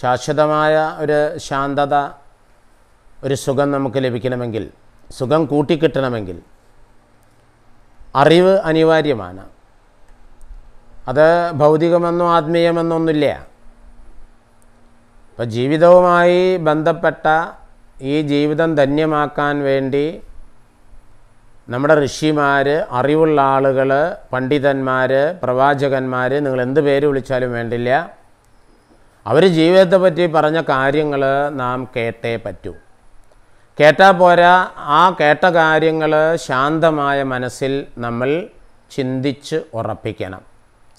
ശാശ്വതമായ ഒരു ശാന്തത ഒരു സുഖം നമുക്ക് ലഭിക്കണമെങ്കിൽ സുഖം കൂട്ടിക്കിട്ടണമെങ്കിൽ അറിവ് അനിവാര്യമാണ് അത് ഭൗതികമെന്നോ ആത്മീയമെന്നൊന്നുമില്ല അപ്പോൾ ജീവിതവുമായി ബന്ധപ്പെട്ട ഈ ജീവിതം ധന്യമാക്കാൻ വേണ്ടി നമ്മുടെ ഋഷിമാർ അറിവുള്ള ആളുകൾ പണ്ഡിതന്മാർ പ്രവാചകന്മാർ നിങ്ങൾ എന്ത് പേര് വിളിച്ചാലും വേണ്ടില്ല അവർ ജീവിതത്തെ പറ്റി പറഞ്ഞ കാര്യങ്ങൾ നാം കേട്ടേ പറ്റൂ കേട്ടാൽ പോരാ ആ കേട്ട കാര്യങ്ങൾ ശാന്തമായ മനസ്സിൽ നമ്മൾ ചിന്തിച്ച് ഉറപ്പിക്കണം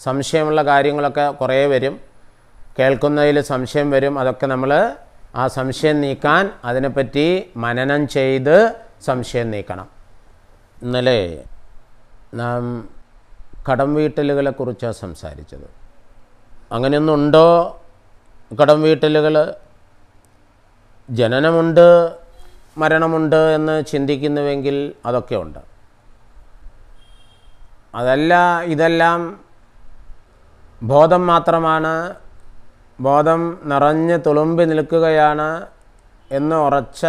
സംശയമുള്ള കാര്യങ്ങളൊക്കെ കുറേ വരും കേൾക്കുന്നതിൽ സംശയം വരും അതൊക്കെ നമ്മൾ ആ സംശയം നീക്കാൻ അതിനെപ്പറ്റി മനനം ചെയ്ത് സംശയം നീക്കണം ഇന്നലെ നാം കടം വീട്ടലുകളെക്കുറിച്ചാണ് സംസാരിച്ചത് അങ്ങനെയൊന്നുണ്ടോ കടം വീട്ടലുകൾ ജനനമുണ്ട് മരണമുണ്ട് എന്ന് ചിന്തിക്കുന്നുവെങ്കിൽ അതൊക്കെ ഉണ്ട് അതല്ല ഇതെല്ലാം ബോധം മാത്രമാണ് ബോധം നിറഞ്ഞ് തുളുമ്പി നിൽക്കുകയാണ് എന്ന് ഉറച്ച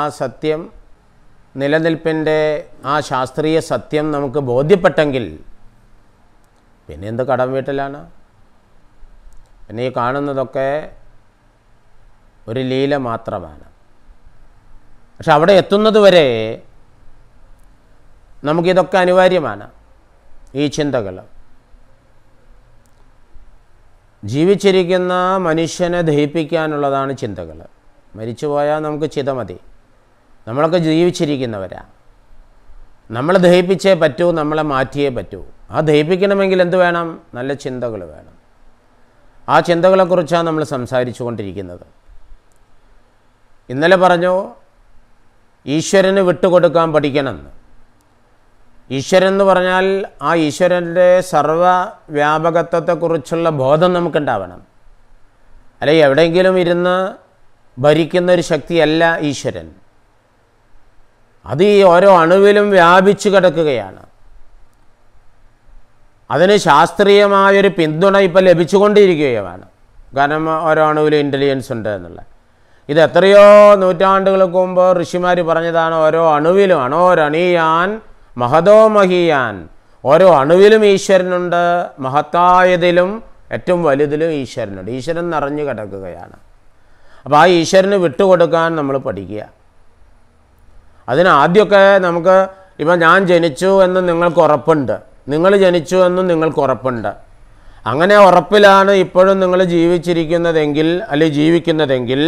ആ സത്യം നിലനിൽപ്പിൻ്റെ ആ ശാസ്ത്രീയ സത്യം നമുക്ക് ബോധ്യപ്പെട്ടെങ്കിൽ പിന്നെ എന്ത് കടം വീട്ടിലാണ് പിന്നെ ഈ കാണുന്നതൊക്കെ ഒരു ലീല മാത്രമാണ് പക്ഷെ അവിടെ എത്തുന്നത് വരെ നമുക്കിതൊക്കെ അനിവാര്യമാണ് ഈ ചിന്തകൾ ജീവിച്ചിരിക്കുന്ന മനുഷ്യനെ ദഹിപ്പിക്കാനുള്ളതാണ് ചിന്തകൾ മരിച്ചു പോയാൽ നമുക്ക് ചിത മതി നമ്മളൊക്കെ ജീവിച്ചിരിക്കുന്നവരാ നമ്മളെ ദഹിപ്പിച്ചേ പറ്റൂ നമ്മളെ മാറ്റിയേ പറ്റൂ ആ ദഹിപ്പിക്കണമെങ്കിൽ എന്ത് വേണം നല്ല ചിന്തകൾ വേണം ആ ചിന്തകളെക്കുറിച്ചാണ് നമ്മൾ സംസാരിച്ചു കൊണ്ടിരിക്കുന്നത് ഇന്നലെ പറഞ്ഞു ഈശ്വരന് വിട്ടുകൊടുക്കാൻ പഠിക്കണമെന്ന് ഈശ്വരൻ എന്ന് പറഞ്ഞാൽ ആ ഈശ്വരൻ്റെ സർവവ്യാപകത്വത്തെക്കുറിച്ചുള്ള ബോധം നമുക്കുണ്ടാവണം അല്ലെ എവിടെയെങ്കിലും ഇരുന്ന് ഭരിക്കുന്ന ഒരു ശക്തിയല്ല ഈശ്വരൻ അത് ഈ ഓരോ അണുവിലും വ്യാപിച്ചു കിടക്കുകയാണ് അതിന് ശാസ്ത്രീയമായൊരു പിന്തുണ ഇപ്പം ലഭിച്ചുകൊണ്ടിരിക്കുകയാണ് കാരണം ഓരോ ഇൻ്റലിജൻസ് ഉണ്ട് എന്നുള്ള ഇത് എത്രയോ നൂറ്റാണ്ടുകൾക്ക് മുമ്പ് ഋഷിമാർ പറഞ്ഞതാണ് ഓരോ അണുവിലും അണോരണീയാൻ മഹതോ മഹിയാൻ ഓരോ അണുവിലും ഈശ്വരനുണ്ട് മഹത്തായതിലും ഏറ്റവും വലുതിലും ഈശ്വരനുണ്ട് ഈശ്വരൻ നിറഞ്ഞു കിടക്കുകയാണ് അപ്പോൾ ആ ഈശ്വരന് വിട്ടുകൊടുക്കാൻ നമ്മൾ പഠിക്കുക അതിനാദ്യമൊക്കെ നമുക്ക് ഇപ്പം ഞാൻ ജനിച്ചു എന്ന് നിങ്ങൾക്ക് ഉറപ്പുണ്ട് നിങ്ങൾ ജനിച്ചു എന്നും നിങ്ങൾക്ക് ഉറപ്പുണ്ട് അങ്ങനെ ഉറപ്പിലാണ് ഇപ്പോഴും നിങ്ങൾ ജീവിച്ചിരിക്കുന്നതെങ്കിൽ അല്ലെ ജീവിക്കുന്നതെങ്കിൽ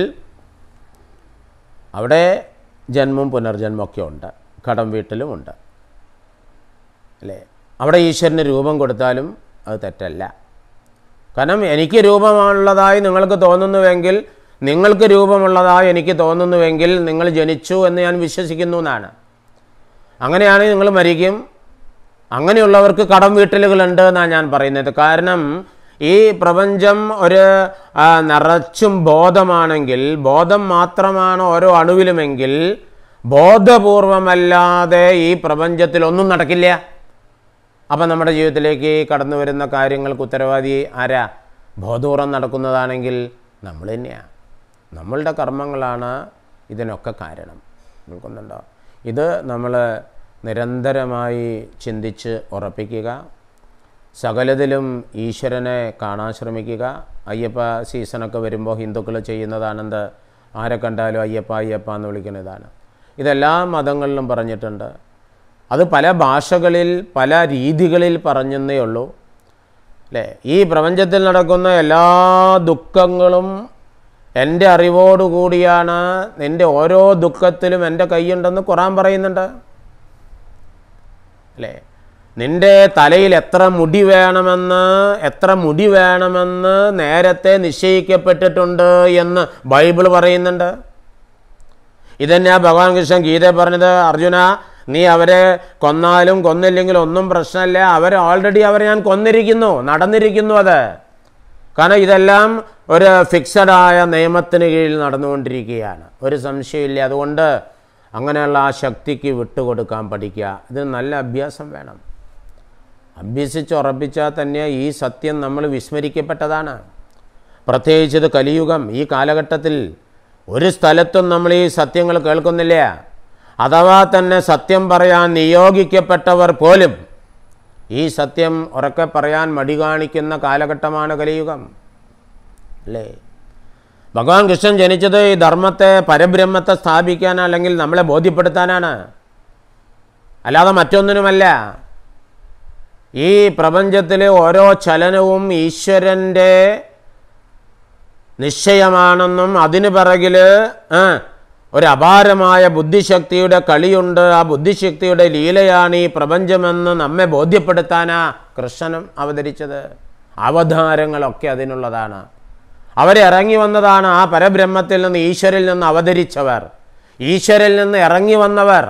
അവിടെ ജന്മവും പുനർജന്മമൊക്കെ ഉണ്ട് കടം ഉണ്ട് അല്ലേ അവിടെ ഈശ്വരന് രൂപം കൊടുത്താലും അത് തെറ്റല്ല കാരണം എനിക്ക് രൂപമുള്ളതായി നിങ്ങൾക്ക് തോന്നുന്നുവെങ്കിൽ നിങ്ങൾക്ക് രൂപമുള്ളതായി എനിക്ക് തോന്നുന്നുവെങ്കിൽ നിങ്ങൾ ജനിച്ചു എന്ന് ഞാൻ വിശ്വസിക്കുന്നു എന്നാണ് അങ്ങനെയാണെങ്കിൽ നിങ്ങൾ മരിക്കും അങ്ങനെയുള്ളവർക്ക് കടം വീട്ടലുകളുണ്ട് എന്നാണ് ഞാൻ പറയുന്നത് കാരണം ഈ പ്രപഞ്ചം ഒരു നിറച്ചും ബോധമാണെങ്കിൽ ബോധം മാത്രമാണ് ഓരോ അണുവിലുമെങ്കിൽ ബോധപൂർവമല്ലാതെ ഈ പ്രപഞ്ചത്തിൽ ഒന്നും നടക്കില്ല അപ്പം നമ്മുടെ ജീവിതത്തിലേക്ക് കടന്നു വരുന്ന കാര്യങ്ങൾക്ക് ഉത്തരവാദി ആരാ ബോധപൂർവം നടക്കുന്നതാണെങ്കിൽ നമ്മൾ തന്നെയാണ് നമ്മളുടെ കർമ്മങ്ങളാണ് ഇതിനൊക്കെ കാരണം നിൽക്കുന്നുണ്ടോ ഇത് നമ്മൾ നിരന്തരമായി ചിന്തിച്ച് ഉറപ്പിക്കുക സകലതിലും ഈശ്വരനെ കാണാൻ ശ്രമിക്കുക അയ്യപ്പ സീസണൊക്കെ വരുമ്പോൾ ഹിന്ദുക്കൾ ചെയ്യുന്നതാണെന്ത് ആരെ കണ്ടാലും അയ്യപ്പ അയ്യപ്പ എന്ന് വിളിക്കുന്നതാണ് ഇതെല്ലാ മതങ്ങളിലും പറഞ്ഞിട്ടുണ്ട് അത് പല ഭാഷകളിൽ പല രീതികളിൽ പറഞ്ഞെന്നേ ഉള്ളൂ അല്ലേ ഈ പ്രപഞ്ചത്തിൽ നടക്കുന്ന എല്ലാ ദുഃഖങ്ങളും എൻ്റെ അറിവോടുകൂടിയാണ് നിൻ്റെ ഓരോ ദുഃഖത്തിലും എൻ്റെ കൈയുണ്ടെന്ന് ഖുറാൻ പറയുന്നുണ്ട് അല്ലേ നിന്റെ തലയിൽ എത്ര മുടി വേണമെന്ന് എത്ര മുടി വേണമെന്ന് നേരത്തെ നിശ്ചയിക്കപ്പെട്ടിട്ടുണ്ട് എന്ന് ബൈബിൾ പറയുന്നുണ്ട് ഇതന്നെയാ ഭഗവാൻ കൃഷ്ണൻ ഗീത പറഞ്ഞത് അർജുന നീ അവരെ കൊന്നാലും കൊന്നില്ലെങ്കിലും ഒന്നും പ്രശ്നമില്ല അവർ ഓൾറെഡി അവരെ ഞാൻ കൊന്നിരിക്കുന്നു നടന്നിരിക്കുന്നു അത് കാരണം ഇതെല്ലാം ഒരു ഫിക്സഡായ നിയമത്തിന് കീഴിൽ നടന്നുകൊണ്ടിരിക്കുകയാണ് ഒരു സംശയമില്ല അതുകൊണ്ട് അങ്ങനെയുള്ള ആ ശക്തിക്ക് വിട്ടുകൊടുക്കാൻ പഠിക്കുക ഇതിന് നല്ല അഭ്യാസം വേണം ഉറപ്പിച്ചാൽ തന്നെ ഈ സത്യം നമ്മൾ വിസ്മരിക്കപ്പെട്ടതാണ് പ്രത്യേകിച്ച് ഇത് കലിയുഗം ഈ കാലഘട്ടത്തിൽ ഒരു സ്ഥലത്തും നമ്മൾ ഈ സത്യങ്ങൾ കേൾക്കുന്നില്ല അഥവാ തന്നെ സത്യം പറയാൻ നിയോഗിക്കപ്പെട്ടവർ പോലും ഈ സത്യം ഉറക്കെ പറയാൻ മടി കാണിക്കുന്ന കാലഘട്ടമാണ് കലിയുഗം അല്ലേ ഭഗവാൻ കൃഷ്ണൻ ജനിച്ചത് ഈ ധർമ്മത്തെ പരബ്രഹ്മത്തെ സ്ഥാപിക്കാൻ അല്ലെങ്കിൽ നമ്മളെ ബോധ്യപ്പെടുത്താനാണ് അല്ലാതെ മറ്റൊന്നിനുമല്ല ഈ പ്രപഞ്ചത്തിലെ ഓരോ ചലനവും ഈശ്വരൻ്റെ നിശ്ചയമാണെന്നും അതിന് പിറകിൽ ഒരു അപാരമായ ബുദ്ധിശക്തിയുടെ കളിയുണ്ട് ആ ബുദ്ധിശക്തിയുടെ ലീലയാണ് ഈ പ്രപഞ്ചമെന്ന് നമ്മെ ബോധ്യപ്പെടുത്താനാ കൃഷ്ണനും അവതരിച്ചത് അവതാരങ്ങളൊക്കെ അതിനുള്ളതാണ് അവരിറങ്ങി വന്നതാണ് ആ പരബ്രഹ്മത്തിൽ നിന്ന് ഈശ്വരിൽ നിന്ന് അവതരിച്ചവർ ഈശ്വരിൽ നിന്ന് ഇറങ്ങി വന്നവർ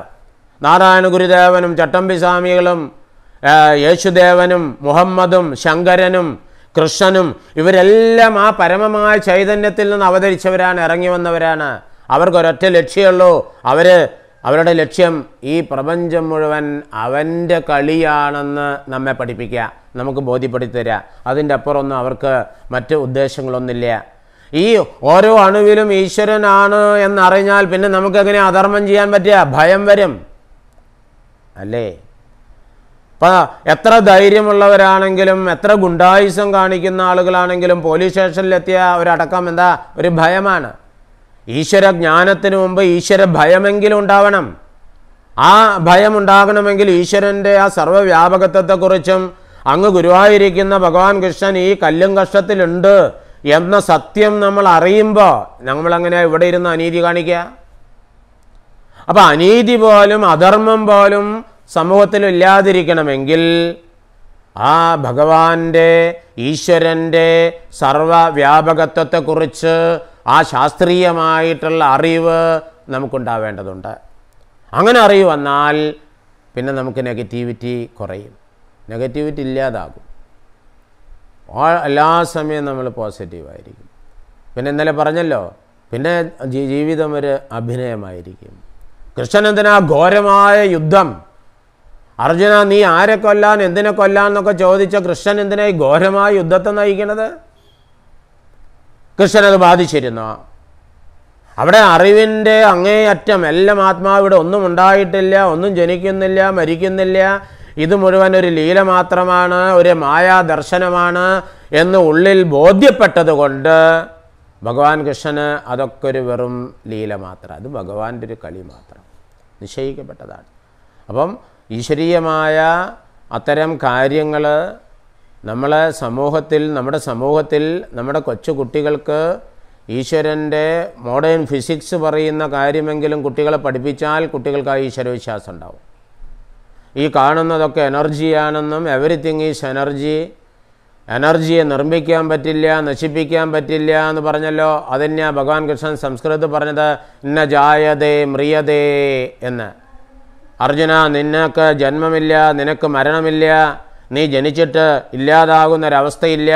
നാരായണ ഗുരുദേവനും ചട്ടമ്പി സ്വാമികളും യേശുദേവനും മുഹമ്മദും ശങ്കരനും കൃഷ്ണനും ഇവരെല്ലാം ആ പരമമായ ചൈതന്യത്തിൽ നിന്ന് അവതരിച്ചവരാണ് ഇറങ്ങി വന്നവരാണ് അവർക്കൊരൊറ്റ ലക്ഷ്യമുള്ളൂ അവർ അവരുടെ ലക്ഷ്യം ഈ പ്രപഞ്ചം മുഴുവൻ അവൻ്റെ കളിയാണെന്ന് നമ്മെ പഠിപ്പിക്കുക നമുക്ക് ബോധ്യപ്പെടുത്തി തരിക അതിൻ്റെ അപ്പുറമൊന്നും അവർക്ക് മറ്റ് ഉദ്ദേശങ്ങളൊന്നുമില്ല ഈ ഓരോ അണുവിലും ഈശ്വരനാണ് എന്നറിഞ്ഞാൽ പിന്നെ നമുക്ക് എങ്ങനെ അധർമ്മം ചെയ്യാൻ പറ്റുക ഭയം വരും അല്ലേ അപ്പോൾ എത്ര ധൈര്യമുള്ളവരാണെങ്കിലും എത്ര ഗുണ്ടായുസം കാണിക്കുന്ന ആളുകളാണെങ്കിലും പോലീസ് സ്റ്റേഷനിലെത്തിയ ഒരടക്കം എന്താ ഒരു ഭയമാണ് ഈശ്വര ജ്ഞാനത്തിന് മുമ്പ് ഈശ്വര ഭയമെങ്കിലും ഉണ്ടാവണം ആ ഭയം ഉണ്ടാകണമെങ്കിൽ ഈശ്വരൻ്റെ ആ സർവ്വവ്യാപകത്വത്തെക്കുറിച്ചും അങ്ങ് ഗുരുവായിരിക്കുന്ന ഭഗവാൻ കൃഷ്ണൻ ഈ കല്ലും കഷ്ടത്തിലുണ്ട് എന്ന സത്യം നമ്മൾ അറിയുമ്പോൾ നമ്മളങ്ങനെ ഇവിടെ ഇരുന്ന് അനീതി കാണിക്കുക അപ്പം അനീതി പോലും അധർമ്മം പോലും സമൂഹത്തിൽ ഇല്ലാതിരിക്കണമെങ്കിൽ ആ ഭഗവാന്റെ ഈശ്വരൻ്റെ സർവവ്യാപകത്വത്തെക്കുറിച്ച് ആ ശാസ്ത്രീയമായിട്ടുള്ള അറിവ് നമുക്കുണ്ടാവേണ്ടതുണ്ട് അങ്ങനെ അറിവ് വന്നാൽ പിന്നെ നമുക്ക് നെഗറ്റിവിറ്റി കുറയും നെഗറ്റിവിറ്റി ഇല്ലാതാകും എല്ലാ സമയവും നമ്മൾ പോസിറ്റീവായിരിക്കും പിന്നെ ഇന്നലെ പറഞ്ഞല്ലോ പിന്നെ ജീവിതം ഒരു അഭിനയമായിരിക്കും കൃഷ്ണൻ എന്തിനാ ഘോരമായ യുദ്ധം അർജുന നീ ആരെ കൊല്ലാൻ എന്തിനെ കൊല്ലാൻ എന്നൊക്കെ ചോദിച്ച കൃഷ്ണൻ എന്തിനായി ഘോരമായ യുദ്ധത്തെ നയിക്കണത് കൃഷ്ണനത് ബാധിച്ചിരുന്നു അവിടെ അറിവിൻ്റെ അങ്ങേയറ്റം എല്ലാം ആത്മാവിടെ ഒന്നും ഉണ്ടായിട്ടില്ല ഒന്നും ജനിക്കുന്നില്ല മരിക്കുന്നില്ല ഇത് മുഴുവൻ ഒരു ലീല മാത്രമാണ് ഒരു മായാ ദർശനമാണ് എന്ന് ഉള്ളിൽ ബോധ്യപ്പെട്ടതുകൊണ്ട് ഭഗവാൻ കൃഷ്ണന് അതൊക്കെ ഒരു വെറും ലീല മാത്രം അത് ഭഗവാന്റെ ഒരു കളി മാത്രം നിശ്ചയിക്കപ്പെട്ടതാണ് അപ്പം ഈശ്വരീയമായ അത്തരം കാര്യങ്ങൾ നമ്മളെ സമൂഹത്തിൽ നമ്മുടെ സമൂഹത്തിൽ നമ്മുടെ കൊച്ചു കുട്ടികൾക്ക് ഈശ്വരൻ്റെ മോഡേൺ ഫിസിക്സ് പറയുന്ന കാര്യമെങ്കിലും കുട്ടികളെ പഠിപ്പിച്ചാൽ കുട്ടികൾക്ക് ആ ഈശ്വരവിശ്വാസം ഉണ്ടാവും ഈ കാണുന്നതൊക്കെ എനർജിയാണെന്നും എവറിത്തിങ് ഈസ് എനർജി എനർജിയെ നിർമ്മിക്കാൻ പറ്റില്ല നശിപ്പിക്കാൻ പറ്റില്ല എന്ന് പറഞ്ഞല്ലോ അതന്നെയാ ഭഗവാൻ കൃഷ്ണൻ സംസ്കൃതത്തിൽ പറഞ്ഞത് ഇന്ന ജായതേ മ്രിയതേ എന്ന് അർജുന നിനക്ക് ജന്മമില്ല നിനക്ക് മരണമില്ല നീ ജനിച്ചിട്ട് ഇല്ലാതാകുന്നൊരവസ്ഥയില്ല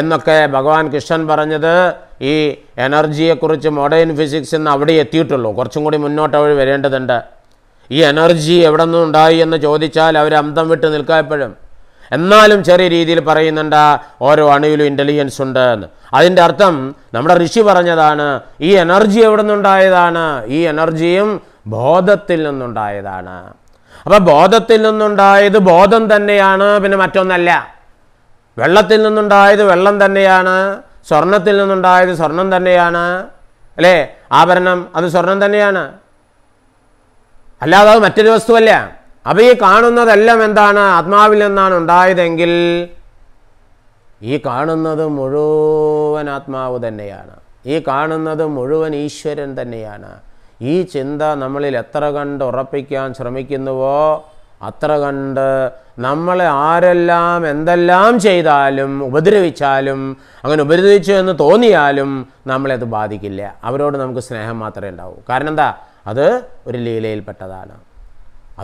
എന്നൊക്കെ ഭഗവാൻ കൃഷ്ണൻ പറഞ്ഞത് ഈ എനർജിയെക്കുറിച്ച് മോഡേൺ ഫിസിക്സ് ഇന്ന് അവിടെ എത്തിയിട്ടുള്ളൂ കുറച്ചും കൂടി മുന്നോട്ട് അവർ വരേണ്ടതുണ്ട് ഈ എനർജി എവിടെ നിന്നുണ്ടായി എന്ന് ചോദിച്ചാൽ അവർ അന്തം വിട്ട് നിൽക്കാപ്പോഴും എന്നാലും ചെറിയ രീതിയിൽ പറയുന്നുണ്ട് ഓരോ അണുവിലും ഇൻ്റലിജൻസ് ഉണ്ട് എന്ന് അതിൻ്റെ അർത്ഥം നമ്മുടെ ഋഷി പറഞ്ഞതാണ് ഈ എനർജി എവിടെ നിന്നുണ്ടായതാണ് ഈ എനർജിയും ബോധത്തിൽ നിന്നുണ്ടായതാണ് അപ്പൊ ബോധത്തിൽ നിന്നുണ്ടായത് ബോധം തന്നെയാണ് പിന്നെ മറ്റൊന്നല്ല വെള്ളത്തിൽ നിന്നുണ്ടായത് വെള്ളം തന്നെയാണ് സ്വർണത്തിൽ നിന്നുണ്ടായത് സ്വർണം തന്നെയാണ് അല്ലേ ആഭരണം അത് സ്വർണം തന്നെയാണ് അല്ലാതെ അത് മറ്റൊരു വസ്തുവല്ല അപ്പൊ ഈ കാണുന്നതെല്ലാം എന്താണ് ആത്മാവിൽ നിന്നാണ് ഉണ്ടായതെങ്കിൽ ഈ കാണുന്നത് മുഴുവൻ ആത്മാവ് തന്നെയാണ് ഈ കാണുന്നത് മുഴുവൻ ഈശ്വരൻ തന്നെയാണ് ഈ ചിന്ത നമ്മളിൽ എത്ര കണ്ട് ഉറപ്പിക്കാൻ ശ്രമിക്കുന്നുവോ അത്ര കണ്ട് നമ്മളെ ആരെല്ലാം എന്തെല്ലാം ചെയ്താലും ഉപദ്രവിച്ചാലും അങ്ങനെ ഉപദ്രവിച്ചു എന്ന് തോന്നിയാലും നമ്മളെ അത് ബാധിക്കില്ല അവരോട് നമുക്ക് സ്നേഹം മാത്രമേ ഉണ്ടാവൂ കാരണം എന്താ അത് ഒരു ലീലയിൽപ്പെട്ടതാണ്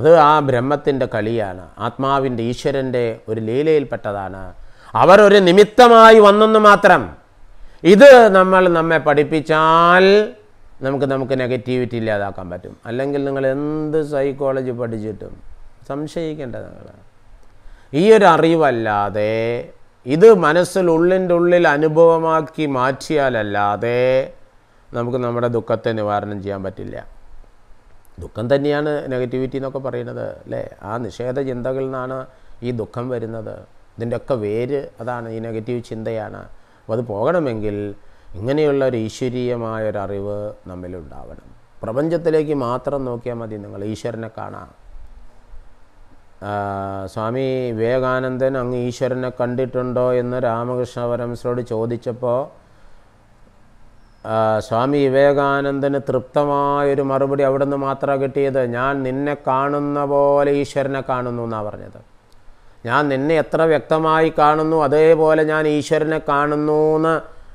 അത് ആ ബ്രഹ്മത്തിൻ്റെ കളിയാണ് ആത്മാവിൻ്റെ ഈശ്വരൻ്റെ ഒരു ലീലയിൽപ്പെട്ടതാണ് അവർ ഒരു നിമിത്തമായി വന്നെന്ന് മാത്രം ഇത് നമ്മൾ നമ്മെ പഠിപ്പിച്ചാൽ നമുക്ക് നമുക്ക് നെഗറ്റിവിറ്റി ഇല്ലാതാക്കാൻ പറ്റും അല്ലെങ്കിൽ നിങ്ങൾ എന്ത് സൈക്കോളജി പഠിച്ചിട്ടും സംശയിക്കേണ്ട നിങ്ങൾ ഈ ഒരു അറിവല്ലാതെ ഇത് മനസ്സിൽ ഉള്ളിൻ്റെ ഉള്ളിൽ അനുഭവമാക്കി മാറ്റിയാലല്ലാതെ നമുക്ക് നമ്മുടെ ദുഃഖത്തെ നിവാരണം ചെയ്യാൻ പറ്റില്ല ദുഃഖം തന്നെയാണ് നെഗറ്റിവിറ്റി എന്നൊക്കെ പറയുന്നത് അല്ലേ ആ നിഷേധ ചിന്തകളിൽ നിന്നാണ് ഈ ദുഃഖം വരുന്നത് ഇതിൻ്റെയൊക്കെ വേര് അതാണ് ഈ നെഗറ്റീവ് ചിന്തയാണ് അപ്പോൾ അത് പോകണമെങ്കിൽ ഇങ്ങനെയുള്ള ഒരു ഈശ്വരീയമായൊരറിവ് ഒരു അറിവ് പ്രപഞ്ചത്തിലേക്ക് മാത്രം നോക്കിയാൽ മതി നിങ്ങൾ ഈശ്വരനെ കാണാം സ്വാമി വിവേകാനന്ദൻ അങ്ങ് ഈശ്വരനെ കണ്ടിട്ടുണ്ടോ എന്ന് രാമകൃഷ്ണ പരമസിനോട് ചോദിച്ചപ്പോൾ സ്വാമി വിവേകാനന്ദന് തൃപ്തമായൊരു മറുപടി അവിടെ നിന്ന് മാത്രമാണ് കിട്ടിയത് ഞാൻ നിന്നെ കാണുന്ന പോലെ ഈശ്വരനെ കാണുന്നു എന്നാണ് പറഞ്ഞത് ഞാൻ നിന്നെ എത്ര വ്യക്തമായി കാണുന്നു അതേപോലെ ഞാൻ ഈശ്വരനെ കാണുന്നു എന്ന്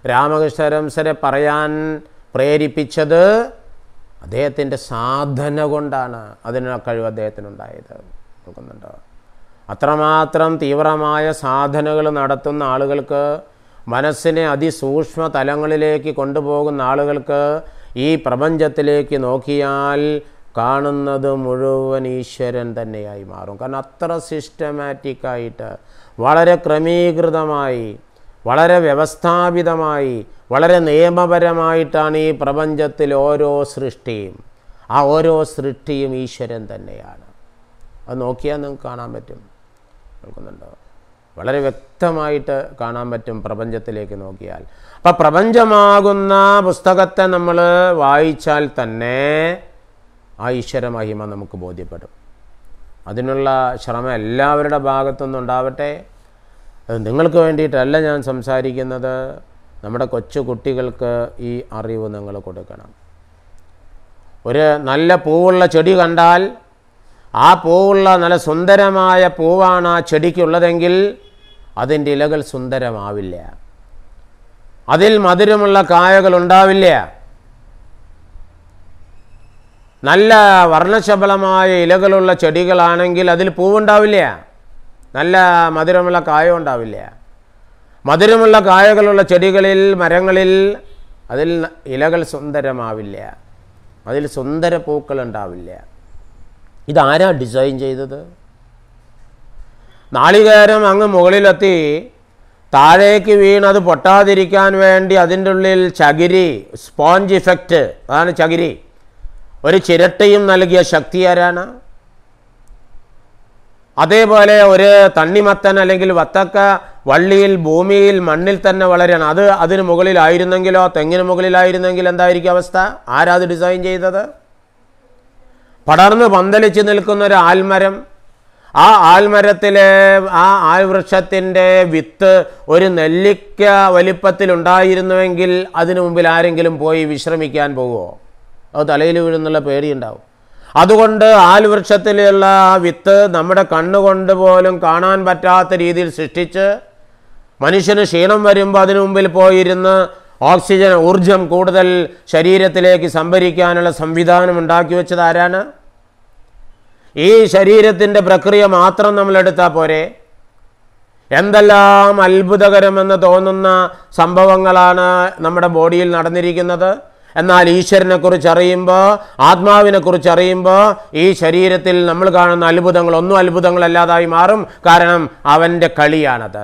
രാമകൃഷ്ണരംസരെ പറയാൻ പ്രേരിപ്പിച്ചത് അദ്ദേഹത്തിൻ്റെ സാധന കൊണ്ടാണ് അതിനുള്ള കഴിവ് അദ്ദേഹത്തിനുണ്ടായത് നോക്കുന്നുണ്ടോ അത്രമാത്രം തീവ്രമായ സാധനകൾ നടത്തുന്ന ആളുകൾക്ക് മനസ്സിനെ അതിസൂക്ഷ്മ തലങ്ങളിലേക്ക് കൊണ്ടുപോകുന്ന ആളുകൾക്ക് ഈ പ്രപഞ്ചത്തിലേക്ക് നോക്കിയാൽ കാണുന്നത് മുഴുവൻ ഈശ്വരൻ തന്നെയായി മാറും കാരണം അത്ര സിസ്റ്റമാറ്റിക്കായിട്ട് വളരെ ക്രമീകൃതമായി വളരെ വ്യവസ്ഥാപിതമായി വളരെ നിയമപരമായിട്ടാണ് ഈ പ്രപഞ്ചത്തിൽ ഓരോ സൃഷ്ടിയും ആ ഓരോ സൃഷ്ടിയും ഈശ്വരൻ തന്നെയാണ് അത് നോക്കിയാൽ നിങ്ങൾക്ക് കാണാൻ പറ്റും കേൾക്കുന്നുണ്ടോ വളരെ വ്യക്തമായിട്ട് കാണാൻ പറ്റും പ്രപഞ്ചത്തിലേക്ക് നോക്കിയാൽ അപ്പം പ്രപഞ്ചമാകുന്ന പുസ്തകത്തെ നമ്മൾ വായിച്ചാൽ തന്നെ ആ ഈശ്വര മഹിമ നമുക്ക് ബോധ്യപ്പെടും അതിനുള്ള ശ്രമം എല്ലാവരുടെ ഭാഗത്തുനിന്നുണ്ടാവട്ടെ അത് നിങ്ങൾക്ക് വേണ്ടിയിട്ടല്ല ഞാൻ സംസാരിക്കുന്നത് നമ്മുടെ കൊച്ചു കുട്ടികൾക്ക് ഈ അറിവ് നിങ്ങൾ കൊടുക്കണം ഒരു നല്ല പൂവുള്ള ചെടി കണ്ടാൽ ആ പൂവുള്ള നല്ല സുന്ദരമായ പൂവാണ് ആ ചെടിക്കുള്ളതെങ്കിൽ അതിൻ്റെ ഇലകൾ സുന്ദരമാവില്ല അതിൽ മധുരമുള്ള കായകൾ ഉണ്ടാവില്ല നല്ല വർണ്ണശബലമായ ഇലകളുള്ള ചെടികളാണെങ്കിൽ അതിൽ പൂവുണ്ടാവില്ല നല്ല മധുരമുള്ള കായ ഉണ്ടാവില്ല മധുരമുള്ള കായകളുള്ള ചെടികളിൽ മരങ്ങളിൽ അതിൽ ഇലകൾ സുന്ദരമാവില്ല അതിൽ സുന്ദര പൂക്കൾ ഉണ്ടാവില്ല ഇതാരാ ഡിസൈൻ ചെയ്തത് നാളികേരം അങ്ങ് മുകളിലെത്തി താഴേക്ക് വീണത് പൊട്ടാതിരിക്കാൻ വേണ്ടി അതിൻ്റെ ഉള്ളിൽ ചകിരി സ്പോഞ്ച് ഇഫക്റ്റ് അതാണ് ചകിരി ഒരു ചിരട്ടയും നൽകിയ ശക്തി ആരാണ് അതേപോലെ ഒരു തണ്ണിമത്തൻ അല്ലെങ്കിൽ വത്തക്ക വള്ളിയിൽ ഭൂമിയിൽ മണ്ണിൽ തന്നെ വളരുകയാണ് അത് അതിന് മുകളിലായിരുന്നെങ്കിലോ തെങ്ങിന് മുകളിലായിരുന്നെങ്കിൽ എന്തായിരിക്കും അവസ്ഥ ആരാത് ഡിസൈൻ ചെയ്തത് പടർന്ന് പന്തലിച്ച് നിൽക്കുന്ന ഒരു ആൽമരം ആ ആൽമരത്തിലെ ആ ആൽവൃക്ഷത്തിൻ്റെ വിത്ത് ഒരു നെല്ലിക്ക വലിപ്പത്തിലുണ്ടായിരുന്നുവെങ്കിൽ അതിനു മുമ്പിൽ ആരെങ്കിലും പോയി വിശ്രമിക്കാൻ പോകുമോ അത് തലയിൽ വീഴുന്നുള്ള പേടിയുണ്ടാവും അതുകൊണ്ട് ആൽവൃക്ഷത്തിലുള്ള ആ വിത്ത് നമ്മുടെ കണ്ണുകൊണ്ട് പോലും കാണാൻ പറ്റാത്ത രീതിയിൽ സൃഷ്ടിച്ച് മനുഷ്യന് ക്ഷീണം വരുമ്പോൾ അതിനു മുമ്പിൽ പോയിരുന്ന് ഓക്സിജൻ ഊർജം കൂടുതൽ ശരീരത്തിലേക്ക് സംഭരിക്കാനുള്ള സംവിധാനം ഉണ്ടാക്കി വെച്ചത് ആരാണ് ഈ ശരീരത്തിൻ്റെ പ്രക്രിയ മാത്രം നമ്മളെടുത്താൽ പോരെ എന്തെല്ലാം അത്ഭുതകരമെന്ന് തോന്നുന്ന സംഭവങ്ങളാണ് നമ്മുടെ ബോഡിയിൽ നടന്നിരിക്കുന്നത് എന്നാൽ ഈശ്വരനെക്കുറിച്ച് അറിയുമ്പോൾ ആത്മാവിനെക്കുറിച്ച് അറിയുമ്പോൾ ഈ ശരീരത്തിൽ നമ്മൾ കാണുന്ന അത്ഭുതങ്ങൾ ഒന്നും അത്ഭുതങ്ങളല്ലാതായി മാറും കാരണം അവൻ്റെ കളിയാണത്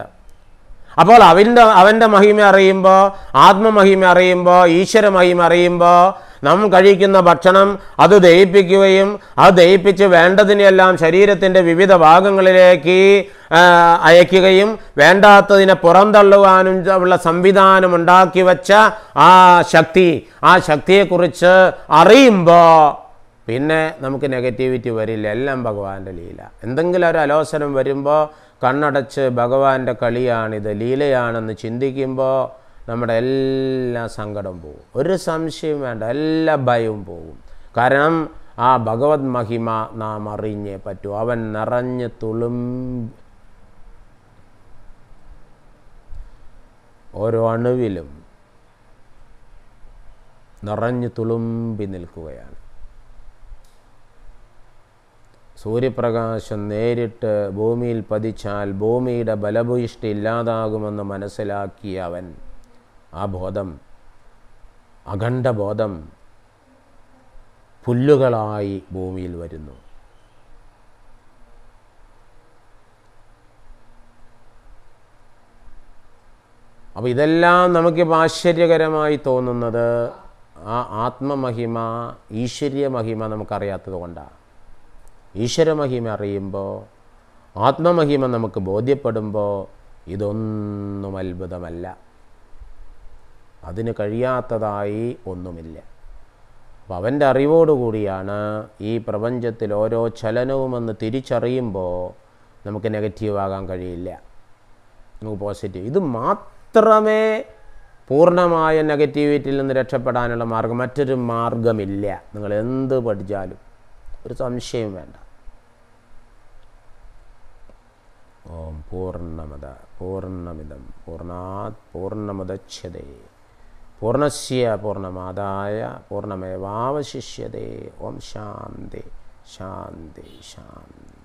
അപ്പോൾ അവൻ്റെ അവൻ്റെ മഹിമ അറിയുമ്പോൾ ആത്മമഹിമ അറിയുമ്പോൾ ഈശ്വര മഹിമ അറിയുമ്പോൾ നാം കഴിക്കുന്ന ഭക്ഷണം അത് ദഹിപ്പിക്കുകയും അത് ദഹിപ്പിച്ച് വേണ്ടതിനെല്ലാം ശരീരത്തിൻ്റെ വിവിധ ഭാഗങ്ങളിലേക്ക് അയക്കുകയും വേണ്ടാത്തതിനെ പുറന്തള്ളുവാനും ഉള്ള സംവിധാനം ഉണ്ടാക്കി വച്ച ആ ശക്തി ആ ശക്തിയെക്കുറിച്ച് അറിയുമ്പോൾ പിന്നെ നമുക്ക് നെഗറ്റിവിറ്റി വരില്ല എല്ലാം ഭഗവാന്റെ ലീല എന്തെങ്കിലും ഒരു അലോസനം വരുമ്പോൾ കണ്ണടച്ച് ഭഗവാന്റെ കളിയാണിത് ലീലയാണെന്ന് ചിന്തിക്കുമ്പോൾ നമ്മുടെ എല്ലാ സങ്കടം പോകും ഒരു സംശയവും വേണ്ട എല്ലാ ഭയവും പോകും കാരണം ആ ഭഗവത് മഹിമ നാം അറിഞ്ഞേ പറ്റൂ അവൻ നിറഞ്ഞ് തുളും ഓരോ അണുവിലും നിറഞ്ഞു തുളുമ്പി നിൽക്കുകയാണ് സൂര്യപ്രകാശം നേരിട്ട് ഭൂമിയിൽ പതിച്ചാൽ ഭൂമിയുടെ ബലഭൂയിഷ്ടി ഇല്ലാതാകുമെന്ന് മനസ്സിലാക്കിയ അവൻ ആ ബോധം ബോധം പുല്ലുകളായി ഭൂമിയിൽ വരുന്നു അപ്പോൾ ഇതെല്ലാം നമുക്ക് ആശ്ചര്യകരമായി തോന്നുന്നത് ആ ആത്മമഹിമ ഈശ്വര്യമഹിമ നമുക്കറിയാത്തത് കൊണ്ടാണ് ഈശ്വരമഹിമ അറിയുമ്പോൾ ആത്മമഹിമ നമുക്ക് ബോധ്യപ്പെടുമ്പോൾ ഇതൊന്നും അത്ഭുതമല്ല അതിന് കഴിയാത്തതായി ഒന്നുമില്ല അപ്പം അവൻ്റെ അറിവോടുകൂടിയാണ് ഈ പ്രപഞ്ചത്തിൽ ഓരോ ചലനവുമെന്ന് തിരിച്ചറിയുമ്പോൾ നമുക്ക് നെഗറ്റീവാകാൻ കഴിയില്ല നമുക്ക് പോസിറ്റീവ് ഇത് മാത്രമേ പൂർണ്ണമായ നെഗറ്റീവിറ്റിയിൽ നിന്ന് രക്ഷപ്പെടാനുള്ള മാർഗം മറ്റൊരു മാർഗമില്ല നിങ്ങൾ എന്ത് പഠിച്ചാലും ഒരു സംശയം വേണ്ട ഓം പൂർണ്ണമത പൂർണ്ണമിതം പൂർണ്ണാത് പൂർണ്ണമുദച്ഛതേ പൂർണ്ണസ്യ പൂർണ്ണമാതായ പൂർണ്ണമേവാവശിഷ്യതേ ഓം ശാന്തി ശാന്തി ശാന്തി